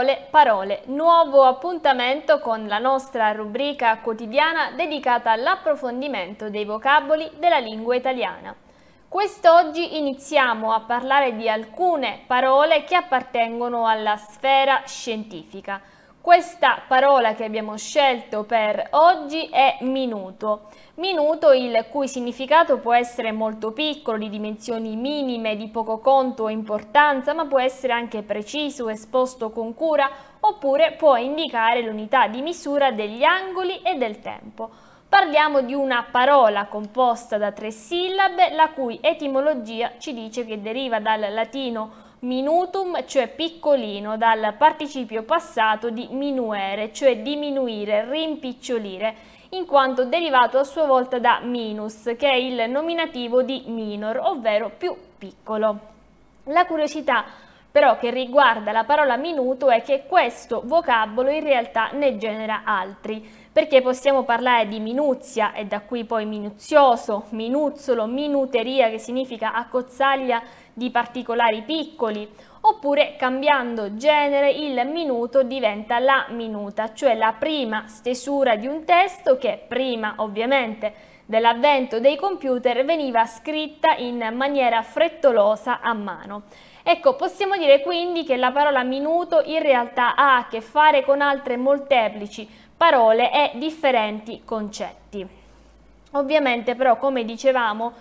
parole, parole, nuovo appuntamento con la nostra rubrica quotidiana dedicata all'approfondimento dei vocaboli della lingua italiana. Quest'oggi iniziamo a parlare di alcune parole che appartengono alla sfera scientifica. Questa parola che abbiamo scelto per oggi è minuto. Minuto il cui significato può essere molto piccolo, di dimensioni minime, di poco conto o importanza, ma può essere anche preciso, esposto con cura, oppure può indicare l'unità di misura degli angoli e del tempo. Parliamo di una parola composta da tre sillabe, la cui etimologia ci dice che deriva dal latino minutum, cioè piccolino, dal participio passato di minuere, cioè diminuire, rimpicciolire, in quanto derivato a sua volta da minus, che è il nominativo di minor, ovvero più piccolo. La curiosità però che riguarda la parola minuto è che questo vocabolo in realtà ne genera altri perché possiamo parlare di minuzia e da qui poi minuzioso, minuzzolo, minuteria che significa accozzaglia di particolari piccoli, oppure cambiando genere il minuto diventa la minuta, cioè la prima stesura di un testo che prima ovviamente dell'avvento dei computer veniva scritta in maniera frettolosa a mano. Ecco, possiamo dire quindi che la parola minuto in realtà ha a che fare con altre molteplici parole e differenti concetti. Ovviamente però, come dicevamo,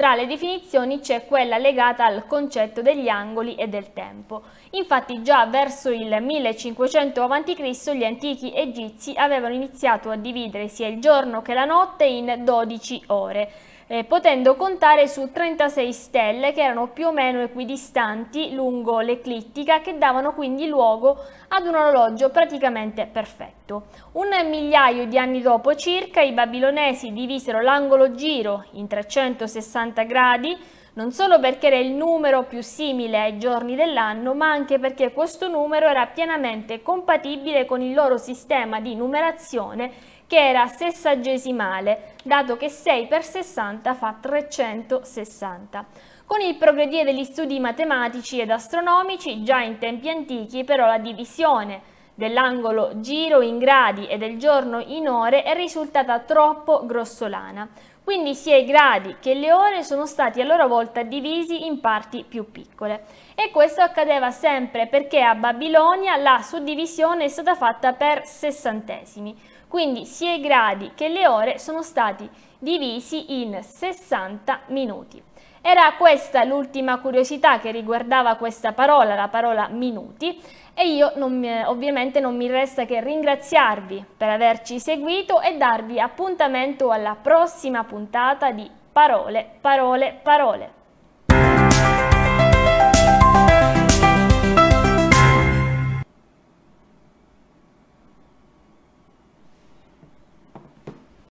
tra le definizioni c'è quella legata al concetto degli angoli e del tempo. Infatti già verso il 1500 a.C. gli antichi egizi avevano iniziato a dividere sia il giorno che la notte in 12 ore eh, potendo contare su 36 stelle che erano più o meno equidistanti lungo l'eclittica che davano quindi luogo ad un orologio praticamente perfetto. Un migliaio di anni dopo circa i babilonesi divisero l'angolo giro in 360 gradi non solo perché era il numero più simile ai giorni dell'anno, ma anche perché questo numero era pienamente compatibile con il loro sistema di numerazione che era sessagesimale, dato che 6 per 60 fa 360. Con il progredire degli studi matematici ed astronomici, già in tempi antichi, però la divisione dell'angolo giro in gradi e del giorno in ore è risultata troppo grossolana, quindi sia i gradi che le ore sono stati a loro volta divisi in parti più piccole. E questo accadeva sempre perché a Babilonia la suddivisione è stata fatta per sessantesimi, quindi sia i gradi che le ore sono stati divisi in 60 minuti. Era questa l'ultima curiosità che riguardava questa parola, la parola minuti, e io non, ovviamente non mi resta che ringraziarvi per averci seguito e darvi appuntamento alla prossima puntata di Parole, Parole, Parole.